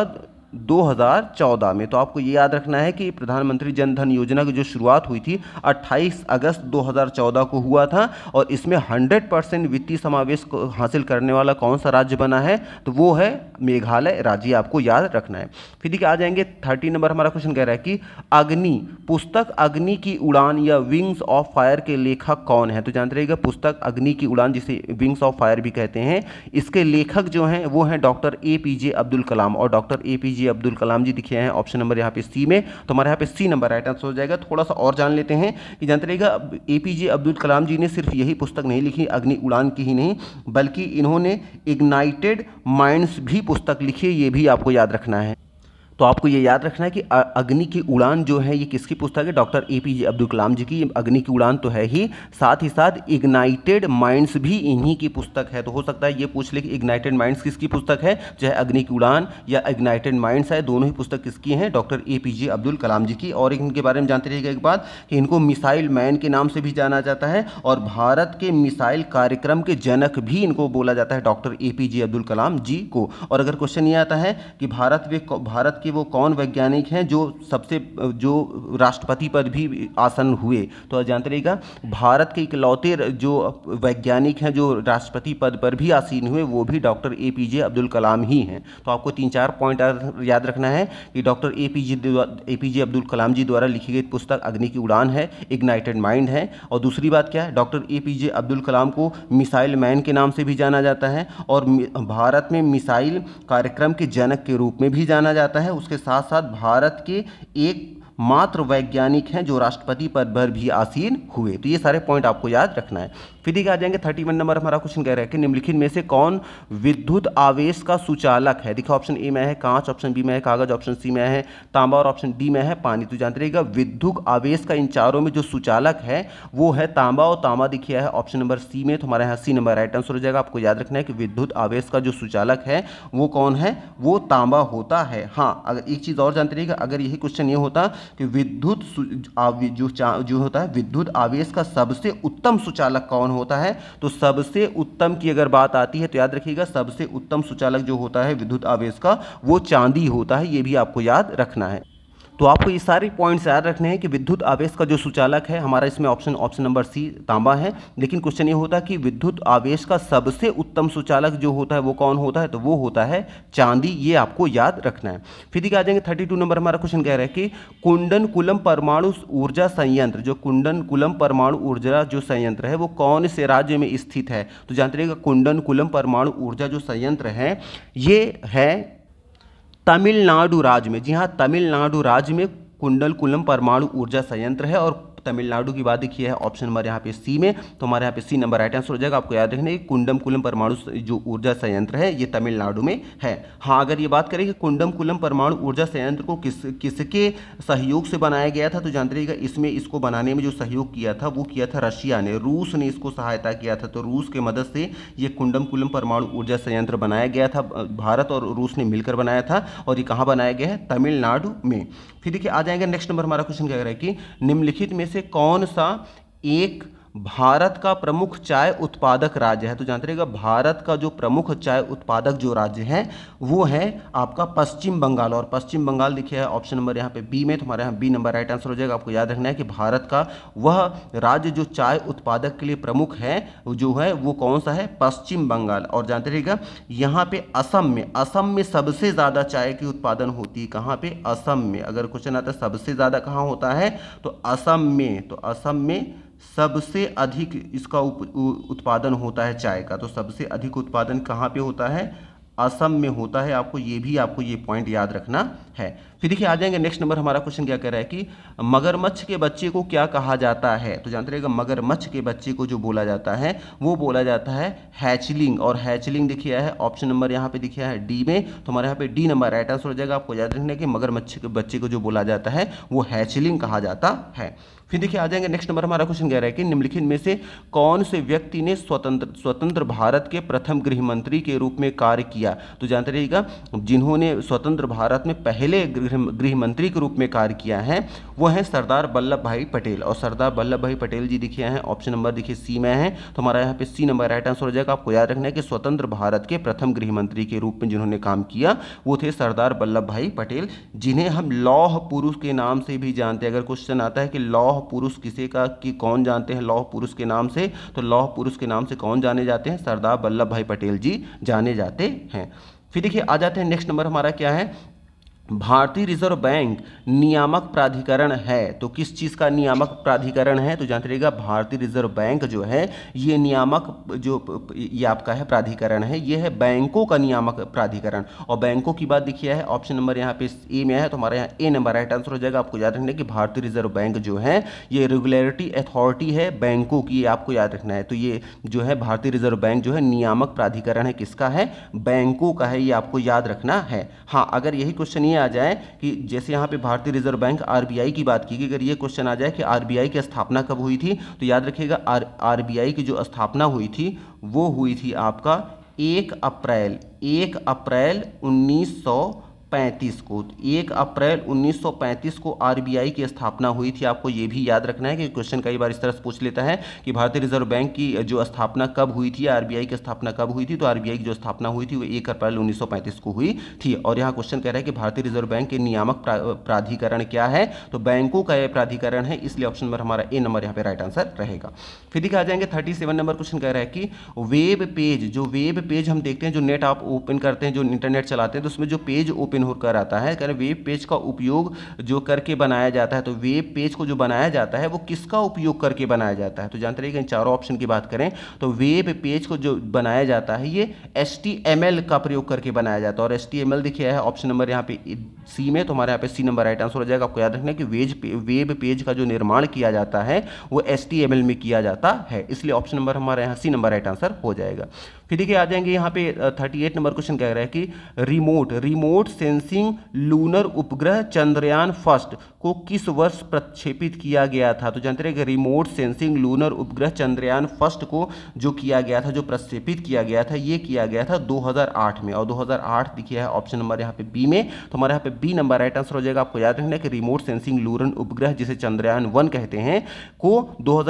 2014 में तो आपको ये याद रखना है कि प्रधानमंत्री जनधन योजना की जो शुरुआत हुई थी 28 अगस्त 2014 को हुआ था और इसमें 100 परसेंट वित्तीय समावेश को हासिल करने वाला कौन सा राज्य बना है तो वो है मेघालय राज्य आपको याद रखना है फिर देखिए आ जाएंगे थर्टी नंबर हमारा क्वेश्चन कह रहा है कि अग्नि पुस्तक अग्नि की उड़ान या विंग्स ऑफ फायर के लेखक कौन है तो जानते रहेगा पुस्तक अग्नि की उड़ान जिसे विंग्स ऑफ फायर भी कहते हैं इसके लेखक जो हैं वो हैं doctor A P J Abdul Kalam और doctor A P G Abdul Kalam ji दिखे हैं ऑप्शन नंबर यहाँ पे सी में तो हमारे यहाँ पे सी नंबर राइट आंसर हो जाएगा थोड़ा सा और जान लेते हैं कि जानते रहेगा ए पी जे अब्दुल कलाम जी ने सिर्फ यही पुस्तक नहीं लिखी अग्नि उड़ान की ही नहीं बल्कि इन्होंने इग्नाइटेड माइंड्स भी पुस्तक लिखी ये भी आपको याद रखना है तो आपको ये याद रखना है कि अग्नि की उड़ान जो है ये किसकी पुस्तक है doctor A P J Abdul Kalam ji की अग्नि की उड़ान तो है ही साथ ही साथ इग्नाइटेड माइंड्स भी इन्हीं की पुस्तक है तो हो सकता है ये पूछ ले कि इग्नाइटेड माइंड्स किसकी पुस्तक है चाहे अग्नि की उड़ान या इग्नाइटेड माइंड्स है दोनों ही पुस्तक किसकी हैं doctor A P J Abdul Kalam ji की और इनके बारे में जानते रहिएगा एक बात कि इनको मिसाइल मैन के नाम से भी जाना जाता है और भारत के मिसाइल कार्यक्रम के जनक भी इनको बोला जाता है doctor A P J Abdul Kalam ji को और अगर क्वेश्चन ये आता है कि भारत वे भारत कि वो कौन वैज्ञानिक हैं जो सबसे जो राष्ट्रपति पर भी आसन हुए तो जानते रहेगा भारत के इकलौते जो वैज्ञानिक हैं जो राष्ट्रपति पद पर भी आसीन हुए वो भी doctor A P J Abdul Kalam ही हैं तो आपको तीन चार पॉइंट याद रखना है कि doctor A P J A P J Abdul Kalam ji द्वारा लिखी गई पुस्तक अग्नि की उड़ान है इग्नाइटेड माइंड है और दूसरी बात क्या है doctor A P J Abdul Kalam को मिसाइल मैन के नाम से भी जाना जाता है और भारत में मिसाइल कार्यक्रम के जनक के रूप में भी जाना जाता है उसके साथ साथ भारत के एक मात्र वैज्ञानिक हैं जो राष्ट्रपति पद पर भी आसीन हुए तो ये सारे पॉइंट आपको याद रखना है फिर देखिए आ जाएंगे थर्टी वन नंबर हमारा क्वेश्चन कह रहा है कि निम्नलिखित में से कौन विद्युत आवेश का सुचालक है देखिए ऑप्शन ए में है कांच ऑप्शन बी में है कागज ऑप्शन सी में है तांबा और ऑप्शन डी में है पानी तो जानते रहिएगा विद्युत आवेश का इन चारों में जो सुचालक है वो है तांबा और तांबा दिखिया है ऑप्शन नंबर सी में तो हमारा यहाँ सी नंबर राइट आंसर हो जाएगा आपको याद रखना है कि विद्युत आवेश का जो सुचालक है वो कौन है वो तांबा होता है हाँ अगर एक चीज़ और जानते रहिएगा अगर यही क्वेश्चन ये होता कि विद्युत जो जो होता है विद्युत आवेश का सबसे उत्तम सुचालक कौन होता है तो सबसे उत्तम की अगर बात आती है तो याद रखिएगा सबसे उत्तम सुचालक जो होता है विद्युत आवेश का वो चांदी होता है ये भी आपको याद रखना है तो आपको ये सारे पॉइंट्स याद रखने हैं कि विद्युत आवेश का जो सुचालक है हमारा इसमें ऑप्शन ऑप्शन नंबर सी तांबा है लेकिन क्वेश्चन ये होता है कि विद्युत आवेश का सबसे उत्तम सुचालक जो होता है वो कौन होता है तो वो होता है चांदी ये आपको याद रखना है फिर देखिए आ जाएंगे थर्टी टू नंबर हमारा क्वेश्चन कह रहा है कि कुंडन कुलम परमाणु ऊर्जा संयंत्र जो कुंडन कुलम परमाणु ऊर्जा जो संयंत्र है वो कौन से राज्य में स्थित है तो जानते रहेगा कुंडन कुलम परमाणु ऊर्जा जो संयंत्र है ये है तमिलनाडु राज्य में जी हाँ तमिलनाडु राज्य में कुंडलकुलम परमाणु ऊर्जा संयंत्र है और तमिलनाडु की बात देखिए है ऑप्शन नंबर यहाँ पे सी में तो हमारे यहाँ पे सी नंबर राइट आंसर हो जाएगा आपको याद रखना है कुंडम कुलम परमाणु जो ऊर्जा संयंत्र है ये तमिलनाडु में है हाँ अगर ये बात करें कि कुंडम कुलम परमाणु ऊर्जा संयंत्र को किस किसके सहयोग से बनाया गया था तो जानते रहिएगा इसमें इसको बनाने में जो सहयोग किया था वो किया था रशिया ने रूस ने इसको सहायता किया था तो रूस के मदद से ये कुंडम कुलम परमाणु ऊर्जा संयंत्र बनाया गया था भारत और रूस ने मिलकर बनाया था और ये कहाँ बनाया गया है तमिलनाडु में फिर देखिए आ जाएगा नेक्स्ट नंबर हमारा क्वेश्चन क्या कह रहा है कि निम्नलिखित में से से कौन सा एक भारत का प्रमुख चाय उत्पादक राज्य है तो जानते रहेगा भारत का जो प्रमुख चाय उत्पादक जो राज्य है वो है आपका पश्चिम बंगाल और पश्चिम बंगाल लिखे है ऑप्शन नंबर यहाँ पे बी में तुम्हारे तो यहाँ बी नंबर राइट आंसर हो जाएगा आपको याद रखना है कि भारत का वह राज्य जो चाय उत्पादक के लिए प्रमुख है जो है वो कौन सा है पश्चिम बंगाल और जानते रहेगा यहाँ पे असम में असम में सबसे ज़्यादा चाय की उत्पादन होती है कहाँ पे असम में अगर क्वेश्चन आता है सबसे ज़्यादा कहाँ होता है तो असम में तो असम में सबसे अधिक इसका उप, उत्पादन होता है चाय का तो सबसे अधिक उत्पादन कहाँ पे होता है असम में होता है आपको ये भी आपको ये पॉइंट याद रखना है फिर देखिए आ जाएंगे नेक्स्ट नंबर हमारा क्वेश्चन क्या कह रहा है कि मगरमच्छ के बच्चे को क्या कहा जाता है तो जानते रहेगा मगरमच्छ के बच्चे को जो बोला जाता है वो बोला जाता है हैचलिंग और हैचलिंग देखिए है ऑप्शन नंबर यहाँ पे दिखाया है डी में तो हमारे यहाँ पे डी नंबर राइट आंसर हो जाएगा आपको याद रखना कि मगरमच्छ के बच्चे को जो बोला जाता है वो हैचलिंग कहा जाता है फिर देखिए आ जाएंगे नेक्स्ट नंबर हमारा क्वेश्चन कह रहा है कि निम्नलिखित में से कौन से व्यक्ति ने स्वतंत्र स्वतंत्र भारत के प्रथम गृह मंत्री के रूप में कार्य किया तो जानते रहिएगा जिन्होंने स्वतंत्र भारत में पहले गृह मंत्री के रूप में कार्य किया है वो है सरदार वल्लभ भाई पटेल और सरदार वल्लभ भाई पटेल जी दिखे हैं ऑप्शन नंबर देखिए सी में है तो हमारा यहाँ पे सी नंबर राइट आंसर हो जाएगा आपको याद रखना है कि स्वतंत्र भारत के प्रथम गृह मंत्री के रूप में जिन्होंने काम किया वो थे सरदार वल्लभ भाई पटेल जिन्हें हम लौह पुरुष के नाम से भी जानते हैं अगर क्वेश्चन आता है कि लौह पुरुष किसे का कि कौन जानते हैं लौह पुरुष के नाम से तो लौह पुरुष के नाम से कौन जाने जाते हैं सरदार वल्लभ भाई पटेल जी जाने जाते हैं फिर देखिए आ जाते हैं नेक्स्ट नंबर हमारा क्या है भारतीय रिजर्व बैंक नियामक प्राधिकरण है तो किस चीज़ का नियामक प्राधिकरण है तो जानते रहिएगा भारतीय रिजर्व बैंक जो है ये नियामक जो ये आपका है प्राधिकरण है ये है बैंकों का नियामक प्राधिकरण और बैंकों की बात देखिए है ऑप्शन नंबर यहाँ पे ए में है तो हमारे यहाँ ए नंबर राइट आंसर हो जाएगा आपको याद रखना है कि भारतीय रिजर्व बैंक जो है ये रेगुलरिटी अथॉरिटी है बैंकों की आपको याद रखना है तो ये जो है भारतीय रिजर्व बैंक जो है नियामक प्राधिकरण है किसका है बैंकों का है ये आपको याद रखना है हाँ अगर यही क्वेश्चन ये आ जाए कि जैसे यहाँ पे भारतीय रिजर्व बैंक आरबीआई की बात की अगर ये क्वेश्चन आ जाए कि आरबीआई की स्थापना कब हुई थी तो याद रखिएगा आर आरबीआई की जो स्थापना हुई थी वो हुई थी आपका एक अप्रैल एक अप्रैल उन्नीस सौ पैंतीस को तो एक अप्रैल 1935 को आरबीआई की स्थापना हुई थी आपको ये भी याद रखना है कि क्वेश्चन कई बार इस तरह से पूछ लेता है कि भारतीय रिजर्व बैंक की जो स्थापना कब हुई थी आरबीआई की स्थापना कब हुई थी तो आरबीआई की जो स्थापना हुई थी वो एक अप्रैल 1935 को हुई थी और यहाँ क्वेश्चन कह रहा है कि भारतीय रिजर्व बैंक के नियामक प्राधिकरण क्या है तो बैंकों का यह प्राधिकरण है इसलिए ऑप्शन नंबर हमारा ए नंबर यहाँ पे राइट आंसर रहेगा फिर आ जाएंगे थर्टी नंबर क्वेश्चन कह रहा है कि वेब पेज जो वेब पेज हम देखते हैं जो नेट आप ओपन करते हैं जो इंटरनेट चलाते हैं तो उसमें जो पेज ओपन पिनहोर कर आता है कहें वेब पेज का उपयोग जो करके बनाया जाता है तो वेब पेज को जो बनाया जाता है वो किसका उपयोग करके बनाया जाता है तो जानते रहिए चारों ऑप्शन की बात करें तो वेब पेज को जो बनाया जाता है ये एस का प्रयोग करके बनाया जाता है और एस टी एम है ऑप्शन नंबर यहाँ पे सी में तो हमारे यहाँ पे सी नंबर राइट आंसर हो जाएगा आपको याद रखना है कि वेज वेब पेज का जो निर्माण किया जाता है वो एस में किया जाता है इसलिए ऑप्शन नंबर हमारे यहाँ सी नंबर राइट आंसर हो जाएगा फिर देखिए आ जाएंगे यहाँ पे थर्टी एट नंबर क्वेश्चन कह रहा है कि रिमोट रिमोट सेंसिंग लूनर उपग्रह चंद्रयान फर्स्ट को किस वर्ष प्रक्षेपित किया गया था तो जानते रहे रिमोट सेंसिंग लूनर उपग्रह चंद्रयान फर्स्ट को जो किया गया था जो प्रक्षेपित किया गया था ये किया गया था 2008 में और 2008 दिखिया है ऑप्शन नंबर यहाँ पे बी में तो हमारे यहाँ पे बी नंबर राइट आंसर हो जाएगा आपको याद रखना कि रिमोट सेंसिंग लूरन उपग्रह जिसे चंद्रयान वन कहते हैं को दो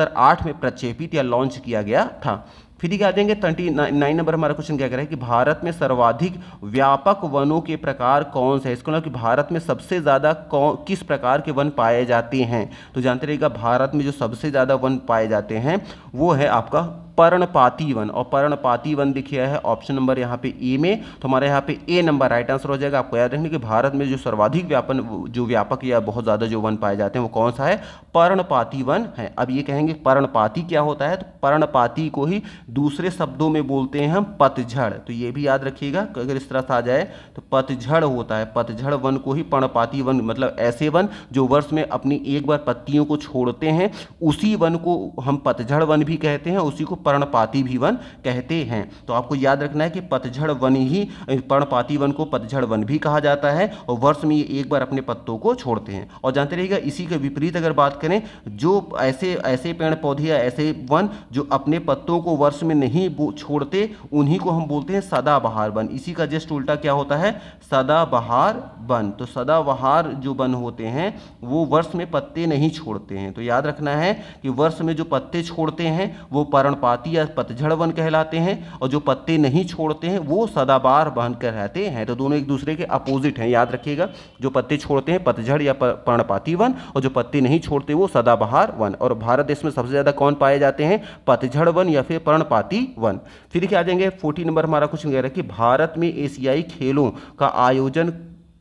में प्रक्षेपित या लॉन्च किया गया था फिर क्या देंगे थर्टी नाइन नंबर हमारा क्वेश्चन क्या कह रहा है कि भारत में सर्वाधिक व्यापक वनों के प्रकार कौन से है इसको ना कि भारत में सबसे ज़्यादा कौन किस प्रकार के वन पाए जाते हैं तो जानते रहिएगा भारत में जो सबसे ज़्यादा वन पाए जाते हैं वो है आपका पर्णपाती वन और पर्णपाती वन दिखाया है ऑप्शन नंबर यहाँ पे ए में तो हमारे यहाँ पे ए नंबर राइट आंसर हो जाएगा आपको याद रखना कि भारत में जो सर्वाधिक व्यापन जो व्यापक या बहुत ज़्यादा जो वन पाए जाते हैं वो कौन सा है पर्णपाती वन है अब ये कहेंगे पर्णपाती क्या होता है तो पर्णपाती को ही दूसरे शब्दों में बोलते हैं हम पतझड़ तो ये भी याद रखिएगा अगर इस तरह से आ जाए तो पतझड़ होता है पतझड़ वन को ही पर्णपाती वन मतलब ऐसे वन जो वर्ष में अपनी एक बार पत्तियों को छोड़ते हैं उसी वन को हम पतझड़ वन भी कहते हैं उसी को पर्णपाती भी वन कहते हैं तो आपको याद रखना है कि पतझड़ वन ही पर्णपाती वन को पतझड़ वन भी कहा जाता है और वर्ष में ये एक बार अपने पत्तों को छोड़ते हैं और जानते रहिएगा इसी के विपरीत अगर बात करें जो ऐसे ऐसे पेड़ पौधे या ऐसे वन जो अपने पत्तों को वर्ष में नहीं छोड़ते उन्हीं को हम बोलते हैं सदाबहार वन इसी का जस्ट उल्टा क्या होता है सदाबहार वन तो सदाबहार जो वन होते हैं वो वर्ष में पत्ते नहीं छोड़ते हैं तो याद रखना है कि वर्ष में जो पत्ते छोड़ते हैं वो पर्णपात पाती या पतझड़ वन कहलाते हैं और जो पत्ते नहीं छोड़ते हैं वो सदाबार बन कर रहते हैं तो दोनों एक दूसरे के अपोजिट हैं याद रखिएगा जो पत्ते छोड़ते हैं पतझड़ या पर्णपाती वन और जो पत्ते नहीं छोड़ते वो सदाबहार वन और भारत देश में सबसे ज़्यादा कौन पाए जाते हैं पतझड़ वन या फिर पर्णपाती वन फिर क्या आ जाएंगे फोर्टी नंबर हमारा कुछ है कि भारत में एशियाई खेलों का आयोजन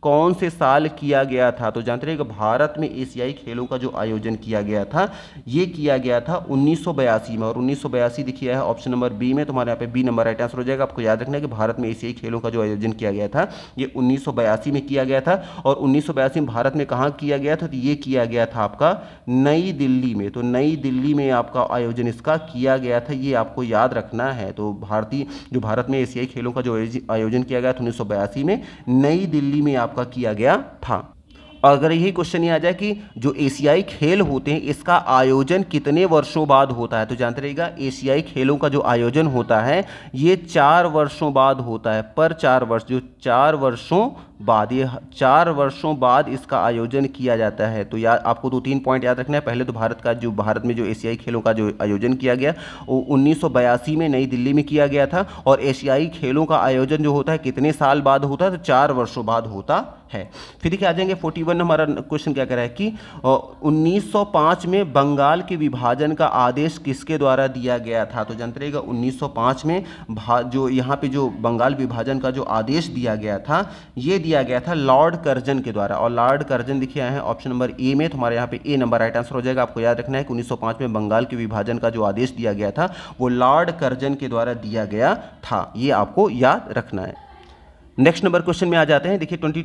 कौन से साल किया गया था तो जानते रहिएगा भारत में एशियाई खेलों का जो आयोजन किया गया था ये किया गया था उन्नीस में और उन्नीस देखिए है ऑप्शन नंबर बी में तुम्हारे यहाँ पे बी नंबर राइट आंसर हो जाएगा आपको याद रखना है कि भारत में एशियाई खेलों का जो आयोजन किया गया था ये उन्नीस में किया गया था और उन्नीस में भारत में कहाँ किया गया था तो ये किया गया था आपका नई दिल्ली में तो नई दिल्ली में आपका आयोजन इसका किया गया था ये आपको याद रखना है तो भारतीय जो भारत में एशियाई खेलों का जो आयोजन किया गया था उन्नीस में नई दिल्ली में आपका किया गया था और अगर यही क्वेश्चन ये आ जाए कि जो एशियाई खेल होते हैं इसका आयोजन कितने वर्षों बाद होता है तो जानते रहेगा एशियाई खेलों का जो आयोजन होता है ये चार वर्षों बाद होता है पर चार वर्ष जो चार वर्षों बाद ये चार वर्षों बाद इसका आयोजन किया जाता है तो याद आपको दो तीन पॉइंट याद रखना है पहले तो भारत का जो भारत में जो एशियाई खेलों का जो आयोजन किया गया वो उन्नीस में नई दिल्ली में किया गया था और एशियाई खेलों का आयोजन जो होता है कितने साल बाद होता है तो चार वर्षों बाद होता है फिर देखिए आ जाएंगे फोर्टी वन हमारा क्वेश्चन क्या कह रहा है कि 1905 में बंगाल के विभाजन का आदेश किसके द्वारा दिया गया था तो जानते रहेगा 1905 में जो यहाँ पे जो बंगाल विभाजन का जो आदेश दिया गया था ये दिया गया था लॉर्ड कर्जन के द्वारा और लॉर्ड कर्जन दिखे आए हैं ऑप्शन नंबर ए में तुम्हारे तो हमारे यहाँ पे ए नंबर राइट आंसर हो जाएगा आपको याद रखना है कि 1905 में बंगाल के विभाजन का जो आदेश दिया गया था वो लॉर्ड कर्जन के द्वारा दिया गया था ये आपको याद रखना है नेक्स्ट नंबर क्वेश्चन में आ जाते हैं देखिए ट्वेंटी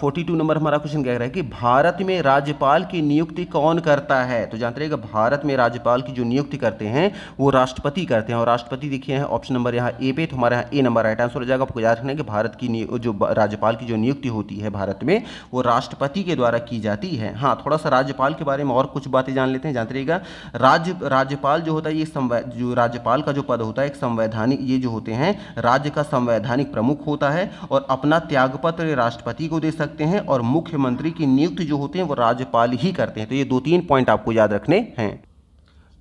फोर्टी टू नंबर हमारा क्वेश्चन कह रहा है कि भारत में राज्यपाल की नियुक्ति कौन करता है तो जानते रहेगा भारत में राज्यपाल की जो नियुक्ति करते हैं वो राष्ट्रपति करते हैं और राष्ट्रपति देखिए हैं ऑप्शन नंबर यहाँ ए पे तो हमारे यहाँ ए नंबर राइट आंसर हो जाएगा आपको याद रखना है कि भारत की जो राज्यपाल की जो नियुक्ति होती है भारत में वो राष्ट्रपति के द्वारा की जाती है हाँ थोड़ा सा राज्यपाल के बारे में और कुछ बातें जान लेते हैं जानते रहेगा राज्य राज्यपाल जो होता है ये जो राज्यपाल का जो पद होता है एक संवैधानिक ये जो होते हैं राज्य का संवैधानिक प्रमुख होता है और अपना त्यागपत्र राष्ट्रपति को दे सकते हैं और मुख्यमंत्री की नियुक्ति जो होते हैं वो राज्यपाल ही करते हैं तो ये दो तीन पॉइंट आपको याद रखने हैं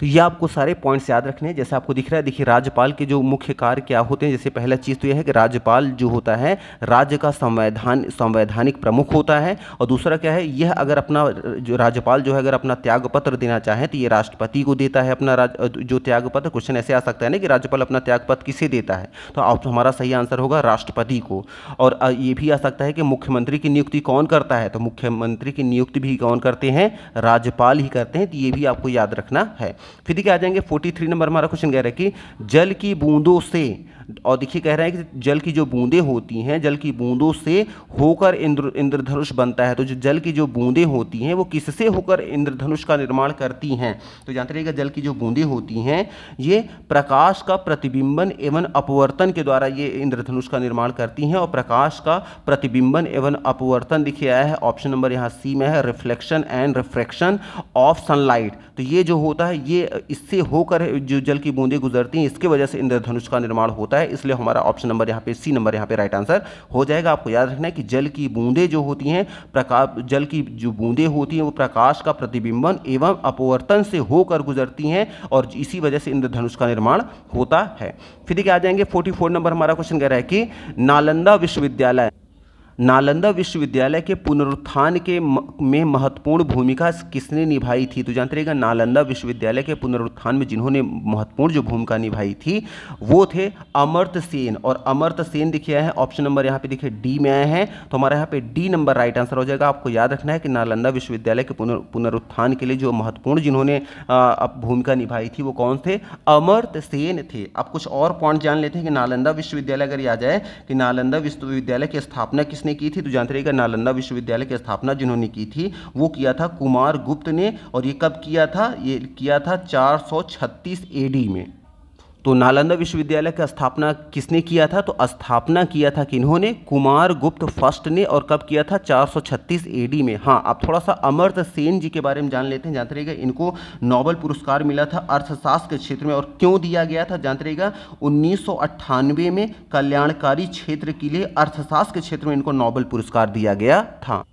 तो ये आपको सारे पॉइंट्स याद रखने हैं जैसे आपको दिख रहा है देखिए राज्यपाल के जो मुख्य कार्य क्या होते हैं जैसे पहला चीज़ तो यह है कि राज्यपाल जो होता है राज्य का संवैधान संवैधानिक प्रमुख होता है और दूसरा क्या है यह अगर अपना जो राज्यपाल जो है अगर अपना त्यागपत्र देना चाहे तो ये राष्ट्रपति को देता है अपना राज जो त्यागपत्र क्वेश्चन ऐसे आ सकता है ना कि राज्यपाल अपना त्यागपत्र किसे देता है तो आप हमारा सही आंसर होगा राष्ट्रपति को और ये भी आ सकता है कि मुख्यमंत्री की नियुक्ति कौन करता है तो मुख्यमंत्री की नियुक्ति भी कौन करते हैं राज्यपाल ही करते हैं तो ये भी आपको याद रखना है फिर क्या आ जाएंगे 43 नंबर हमारा क्वेश्चन कह रहा है कि जल की बूंदों से और देखिए कह रहे हैं कि जल की जो बूंदें होती हैं जल की बूंदों से होकर इंद्र इंद्रधनुष बनता है तो जो जल की जो बूंदें होती हैं वो किससे होकर इंद्रधनुष का निर्माण करती हैं तो जानते रहिएगा जल की जो बूंदें होती हैं ये प्रकाश का प्रतिबिंबन एवं अपवर्तन के द्वारा ये इंद्रधनुष का निर्माण करती हैं और प्रकाश का प्रतिबिंबन एवं अपवर्तन दिखे आया है ऑप्शन नंबर यहाँ सी में है reflection and refraction of sunlight तो ये जो होता है ये इससे होकर जो जल की बूंदें गुजरती हैं इसके वजह से इंद्रधनुष का निर्माण होता है होता है इसलिए हमारा ऑप्शन नंबर यहाँ पे सी नंबर यहाँ पे राइट आंसर हो जाएगा आपको याद रखना है कि जल की बूंदें जो होती हैं प्रकाश जल की जो बूंदें होती हैं वो प्रकाश का प्रतिबिंबन एवं अपवर्तन से होकर गुजरती हैं और इसी वजह से इंद्रधनुष का निर्माण होता है फिर देखिए आ जाएंगे फोर्टी नंबर हमारा क्वेश्चन कह रहा है कि नालंदा विश्वविद्यालय नालंदा विश्वविद्यालय के पुनरुत्थान के में महत्वपूर्ण भूमिका किसने निभाई थी तो जानते तो रहेगा नालंदा विश्वविद्यालय के पुनरुत्थान में जिन्होंने महत्वपूर्ण जो भूमिका निभाई थी वो थे अमर्त सेन और अमर्त सेन देखिए है ऑप्शन नंबर यहाँ पे देखिए डी में आए हैं तो हमारे यहाँ पे डी नंबर राइट आंसर हो जाएगा आपको याद रखना है कि नालंदा विश्वविद्यालय के पुनर पुनरुत्थान के लिए जो महत्वपूर्ण जिन्होंने भूमिका निभाई थी वो कौन थे अमर्त सेन थे अब कुछ और पॉइंट जान लेते हैं कि नालंदा विश्वविद्यालय अगर याद आए कि नालंदा विश्वविद्यालय की स्थापना किस किसने की थी तो जानते रहेगा नालंदा विश्वविद्यालय की स्थापना जिन्होंने की थी वो किया था कुमार गुप्त ने और ये कब किया था ये किया था चार सौ छत्तीस एडी में तो नालंदा विश्वविद्यालय का स्थापना किसने किया था तो स्थापना किया था कि इन्होंने कुमार गुप्त फर्स्ट ने और कब किया था 436 एडी में हाँ आप थोड़ा सा अमर्त सेन जी के बारे में जान लेते हैं जानते रहेगा इनको नोबल पुरस्कार मिला था अर्थशास्त्र के क्षेत्र में और क्यों दिया गया था जानते रहेगा उन्नीस में कल्याणकारी क्षेत्र के लिए अर्थशास्त्र के क्षेत्र में इनको नोबल पुरस्कार दिया गया था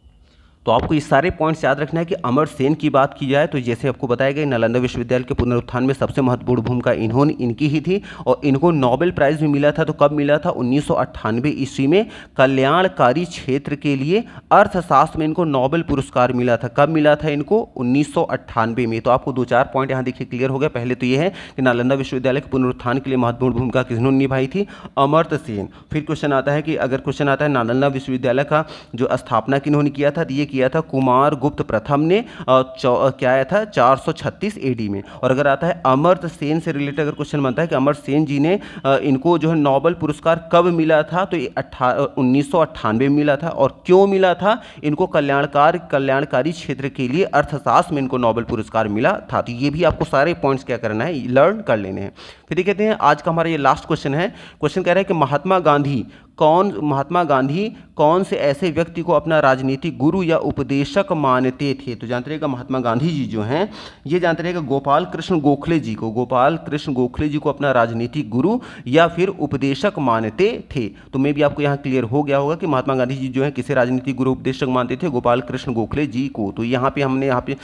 तो आपको ये सारे पॉइंट्स याद रखना है कि अमर सेन की बात की जाए तो जैसे आपको बताया गया नालंदा विश्वविद्यालय के पुनरुत्थान में सबसे महत्वपूर्ण भूमिका इन्होंने इनकी ही थी और इनको नोबेल प्राइज़ भी मिला था तो कब मिला था उन्नीस ईस्वी में कल्याणकारी क्षेत्र के लिए अर्थशास्त्र में इनको नोबेल पुरस्कार मिला था कब मिला था इनको उन्नीस में तो आपको दो चार पॉइंट यहाँ देखिए क्लियर हो गया पहले तो ये है कि नालंदा विश्वविद्यालय के पुनरुत्थान के लिए महत्वपूर्ण भूमिका किसने निभाई थी अमर्त सेन फिर क्वेश्चन आता है कि अगर क्वेश्चन आता है नालंदा विश्वविद्यालय का जो स्थापना किन्होंने किया था तो ये किया था कुमार गुप्त प्रथम ने क्या आया था 436 एडी में और अगर आता है अमर्त सेन से रिलेटेड अगर क्वेश्चन बनता है कि अमर्त सेन जी ने इनको जो है नोबल पुरस्कार कब मिला था तो अट्ठा उन्नीस में मिला था और क्यों मिला था इनको कल्याणकार कल्याणकारी क्षेत्र के लिए अर्थशास्त्र में इनको नोबल पुरस्कार मिला था तो ये भी आपको सारे पॉइंट्स क्या करना है लर्न कर लेने हैं फिर ये कहते हैं आज का हमारा ये लास्ट क्वेश्चन है क्वेश्चन कह रहा है कि महात्मा गांधी कौन महात्मा गांधी कौन से ऐसे व्यक्ति को अपना राजनीतिक गुरु या उपदेशक मानते थे तो जानते रहेगा महात्मा गांधी जी जो हैं ये जानते रहेगा गोपाल कृष्ण गोखले जी को गोपाल कृष्ण गोखले जी को अपना राजनीतिक गुरु या फिर उपदेशक मानते थे तो मे भी आपको यहाँ क्लियर हो गया होगा कि महात्मा गांधी जी जो है किसे राजनीतिक गुरु उपदेशक मानते थे गोपाल कृष्ण गोखले जी को तो यहाँ पे हमने यहाँ पे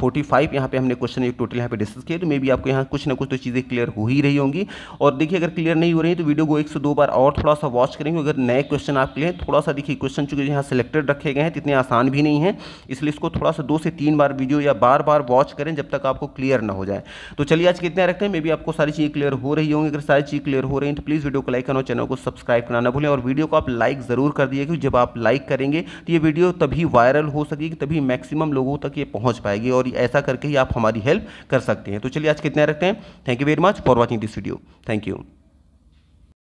फोर्टी फाइव यहाँ पे हमने क्वेश्चन एक टोटल यहाँ पे डिस्कस किया तो मे भी आपको यहाँ कुछ ना कुछ तो चीज़ें क्लियर हो ही रही होंगी और देखिए अगर क्लियर नहीं हो रही तो वीडियो को एक से दो बार और थोड़ा सा वॉच करेंगे अगर नए क्वेश्चन आपके लिए थोड़ा सा देखिए क्वेश्चन चूंकि यहाँ सेलेक्टेड रखे गए हैं इतने आसान भी नहीं है इसलिए इसको थोड़ा सा दो से तीन बार वीडियो या बार बार वॉच करें जब तक आपको क्लियर ना हो जाए तो चलिए आज कितने रखते हैं मे भी आपको सारी चीज़ें क्लियर हो रही होंगी अगर सारी चीज़ क्लियर हो रही हैं तो प्लीज़ वीडियो को लाइक करना चैनल को सब्सक्राइब करना ना भूलें और वीडियो को आप लाइक ज़रूर कर दिए क्योंकि जब आप लाइक करेंगे तो ये वीडियो तभी वायरल हो सकेगी तभी मैक्सिमम लोगों तक ये पहुँच पाएगी और ऐसा करके ही आप हमारी हेल्प कर सकते हैं तो चलिए आज कितने रखते हैं thank you very much for watching this video thank you